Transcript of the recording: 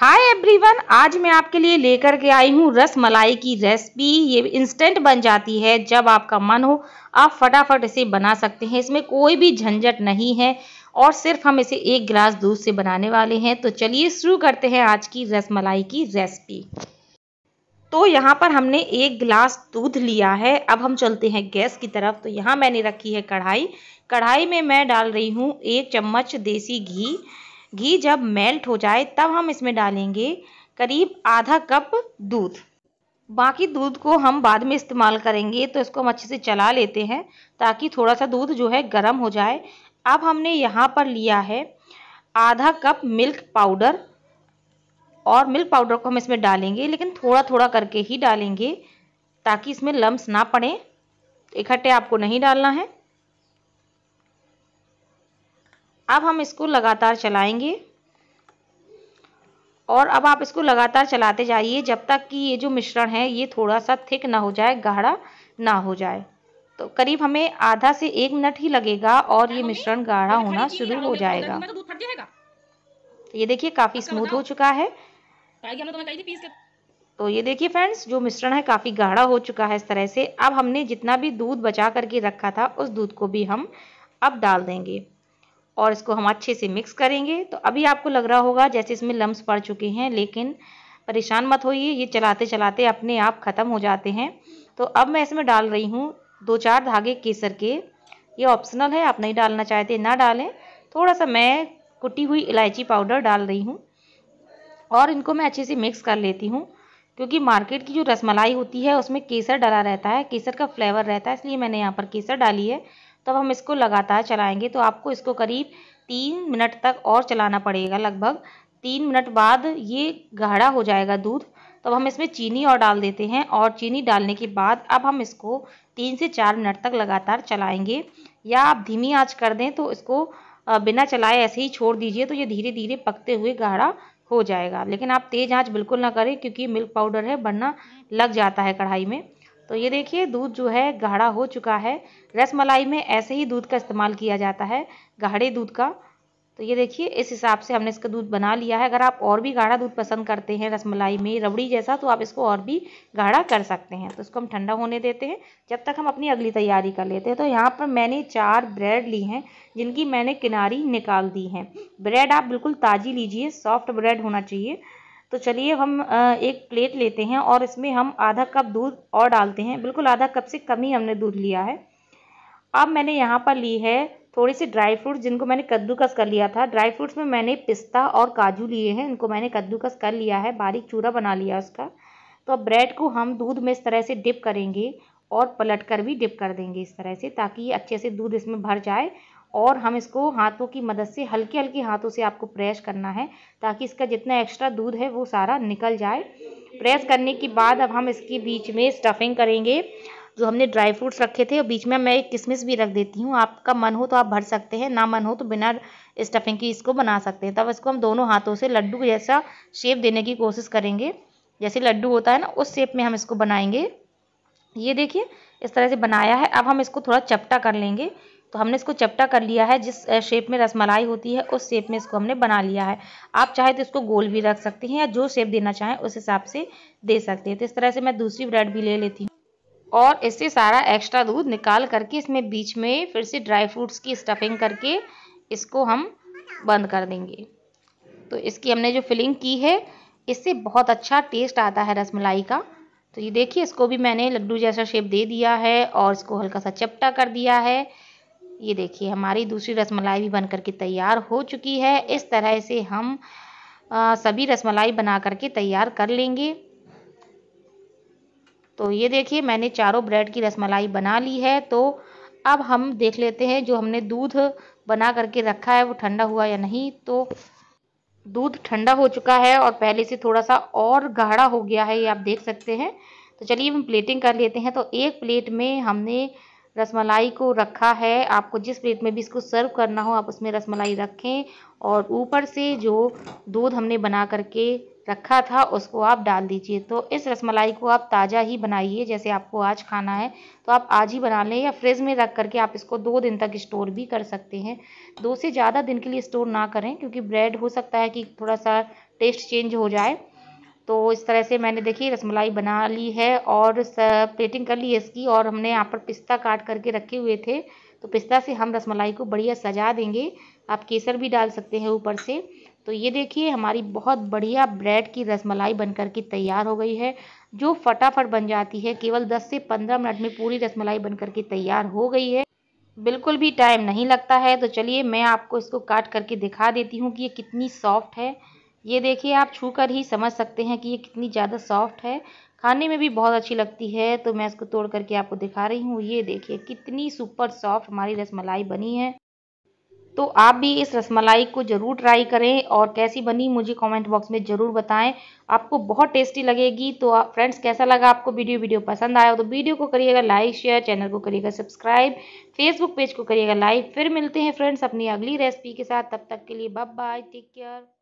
hi everyone आज मैं आपके लिए लेकर के आई हूँ रस मलाई की रेसिपी ये इंस्टेंट बन जाती है जब आपका मन हो आप फटाफट इसे बना सकते हैं इसमें कोई भी झंझट नहीं है और सिर्फ हम इसे एक गिलास दूध से बनाने वाले हैं तो चलिए शुरू करते हैं आज की रस मलाई की रेसिपी तो यहाँ पर हमने एक गिलास दूध लिया है अब हम चलते हैं गैस की तरफ तो यहाँ मैंने रखी है कढ़ाई कढ़ाई में मैं डाल रही हूँ एक चम्मच देसी घी घी जब मेल्ट हो जाए तब हम इसमें डालेंगे करीब आधा कप दूध बाकी दूध को हम बाद में इस्तेमाल करेंगे तो इसको हम अच्छे से चला लेते हैं ताकि थोड़ा सा दूध जो है गर्म हो जाए अब हमने यहाँ पर लिया है आधा कप मिल्क पाउडर और मिल्क पाउडर को हम इसमें डालेंगे लेकिन थोड़ा थोड़ा करके ही डालेंगे ताकि इसमें लम्स ना पड़े इकट्ठे आपको नहीं डालना है अब हम इसको लगातार चलाएंगे और अब आप इसको लगातार चलाते जाइए जब तक कि ये जो मिश्रण है ये थोड़ा सा थिक ना हो जाए गाढ़ा ना हो जाए तो करीब हमें आधा से एक मिनट ही लगेगा और ये मिश्रण गाढ़ा होना शुरू हो जाएगा तो ये देखिए काफ़ी स्मूथ हो चुका है तो, तो ये देखिए फ्रेंड्स जो मिश्रण है काफ़ी गाढ़ा हो चुका है इस तरह से अब हमने जितना भी दूध बचा करके रखा था उस दूध को भी हम अब डाल देंगे और इसको हम अच्छे से मिक्स करेंगे तो अभी आपको लग रहा होगा जैसे इसमें लम्ब पड़ चुके हैं लेकिन परेशान मत होइए ये चलाते चलाते अपने आप ख़त्म हो जाते हैं तो अब मैं इसमें डाल रही हूँ दो चार धागे केसर के ये ऑप्शनल है आप नहीं डालना चाहते ना डालें थोड़ा सा मैं कुटी हुई इलायची पाउडर डाल रही हूँ और इनको मैं अच्छे से मिक्स कर लेती हूँ क्योंकि मार्केट की जो रसमलाई होती है उसमें केसर डला रहता है केसर का फ्लेवर रहता है इसलिए मैंने यहाँ पर केसर डाली है तब हम इसको लगातार चलाएंगे तो आपको इसको करीब तीन मिनट तक और चलाना पड़ेगा लगभग तीन मिनट बाद ये गाढ़ा हो जाएगा दूध तब हम इसमें चीनी और डाल देते हैं और चीनी डालने के बाद अब हम इसको तीन से चार मिनट तक लगातार चलाएंगे या आप धीमी आँच कर दें तो इसको बिना चलाए ऐसे ही छोड़ दीजिए तो ये धीरे धीरे पकते हुए गाढ़ा हो जाएगा लेकिन आप तेज़ आँच बिल्कुल ना करें क्योंकि मिल्क पाउडर है बनना लग जाता है कढ़ाई में तो ये देखिए दूध जो है गाढ़ा हो चुका है रसमलाई में ऐसे ही दूध का इस्तेमाल किया जाता है गाढ़े दूध का तो ये देखिए इस हिसाब से हमने इसका दूध बना लिया है अगर आप और भी गाढ़ा दूध पसंद करते हैं रसमलाई में रबड़ी जैसा तो आप इसको और भी गाढ़ा कर सकते हैं तो इसको हम ठंडा होने देते हैं जब तक हम अपनी अगली तैयारी कर लेते हैं तो यहाँ पर मैंने चार ब्रेड ली हैं जिनकी मैंने किनारी निकाल दी है ब्रेड आप बिल्कुल ताज़ी लीजिए सॉफ्ट ब्रेड होना चाहिए तो चलिए हम एक प्लेट लेते हैं और इसमें हम आधा कप दूध और डालते हैं बिल्कुल आधा कप से कम ही हमने दूध लिया है अब मैंने यहाँ पर ली है थोड़ी से ड्राई फ्रूट्स जिनको मैंने कद्दूकस कर लिया था ड्राई फ्रूट्स में मैंने पिस्ता और काजू लिए हैं इनको मैंने कद्दूकस कर लिया है बारीक चूरा बना लिया उसका तो अब ब्रेड को हम दूध में इस तरह से डिप करेंगे और पलट कर भी डिप कर देंगे इस तरह से ताकि ये अच्छे से दूध इसमें भर जाए और हम इसको हाथों की मदद से हल्के हल्के हाथों से आपको प्रेस करना है ताकि इसका जितना एक्स्ट्रा दूध है वो सारा निकल जाए प्रेस करने के बाद अब हम इसके बीच में स्टफिंग करेंगे जो हमने ड्राई फ्रूट्स रखे थे और बीच में मैं एक किशमिश भी रख देती हूँ आपका मन हो तो आप भर सकते हैं ना मन हो तो बिना स्टफिंग की इसको बना सकते हैं तब इसको हम दोनों हाथों से लड्डू जैसा शेप देने की कोशिश करेंगे जैसे लड्डू होता है ना उस शेप में हम इसको बनाएंगे ये देखिए इस तरह से बनाया है अब हम इसको थोड़ा चपटा कर लेंगे तो हमने इसको चपटा कर लिया है जिस शेप में रसमलाई होती है उस शेप में इसको हमने बना लिया है आप चाहे तो इसको गोल भी रख सकते हैं या जो शेप देना चाहें उस हिसाब से दे सकते हैं तो इस तरह से मैं दूसरी ब्रेड भी ले लेती हूँ और इससे सारा एक्स्ट्रा दूध निकाल करके इसमें बीच में फिर से ड्राई फ्रूट्स की स्टफिंग करके इसको हम बंद कर देंगे तो इसकी हमने जो फिलिंग की है इससे बहुत अच्छा टेस्ट आता है रसमलाई का तो ये देखिए इसको भी मैंने लड्डू जैसा शेप दे दिया है और इसको हल्का सा चपटा कर दिया है ये देखिए हमारी दूसरी रसमलाई भी बन करके तैयार हो चुकी है इस तरह से हम आ, सभी रसमलाई बना करके तैयार कर लेंगे तो ये देखिए मैंने चारों ब्रेड की रसमलाई बना ली है तो अब हम देख लेते हैं जो हमने दूध बना करके रखा है वो ठंडा हुआ या नहीं तो दूध ठंडा हो चुका है और पहले से थोड़ा सा और गाढ़ा हो गया है ये आप देख सकते हैं तो चलिए हम प्लेटिंग कर लेते हैं तो एक प्लेट में हमने रसमलाई को रखा है आपको जिस प्लेट में भी इसको सर्व करना हो आप उसमें रसमलाई रखें और ऊपर से जो दूध हमने बना करके रखा था उसको आप डाल दीजिए तो इस रसमलाई को आप ताज़ा ही बनाइए जैसे आपको आज खाना है तो आप आज ही बना लें या फ्रिज में रख करके आप इसको दो दिन तक स्टोर भी कर सकते हैं दो से ज़्यादा दिन के लिए स्टोर ना करें क्योंकि ब्रेड हो सकता है कि थोड़ा सा टेस्ट चेंज हो जाए तो इस तरह से मैंने देखिए रसमलाई बना ली है और प्लेटिंग कर ली है इसकी और हमने यहाँ पर पिस्ता काट करके रखे हुए थे तो पिस्ता से हम रसमलाई को बढ़िया सजा देंगे आप केसर भी डाल सकते हैं ऊपर से तो ये देखिए हमारी बहुत बढ़िया ब्रेड की रसमलाई बनकर के तैयार हो गई है जो फटाफट बन जाती है केवल 10 से 15 मिनट में पूरी रसमलाई बनकर के तैयार हो गई है बिल्कुल भी टाइम नहीं लगता है तो चलिए मैं आपको इसको काट करके दिखा देती हूँ कि ये कितनी सॉफ्ट है ये देखिए आप छू कर ही समझ सकते हैं कि ये कितनी ज़्यादा सॉफ्ट है खाने में भी बहुत अच्छी लगती है तो मैं इसको तोड़ करके आपको दिखा रही हूँ ये देखिए कितनी सुपर सॉफ्ट हमारी रसमलाई बनी है तो आप भी इस रसमलाई को ज़रूर ट्राई करें और कैसी बनी मुझे कमेंट बॉक्स में ज़रूर बताएं आपको बहुत टेस्टी लगेगी तो आप फ्रेंड्स कैसा लगा आपको वीडियो वीडियो पसंद आया तो वीडियो को करिएगा लाइक शेयर चैनल को करिएगा सब्सक्राइब फेसबुक पेज को करिएगा लाइक फिर मिलते हैं फ्रेंड्स अपनी अगली रेसिपी के साथ तब तक के लिए बब बाय टेक केयर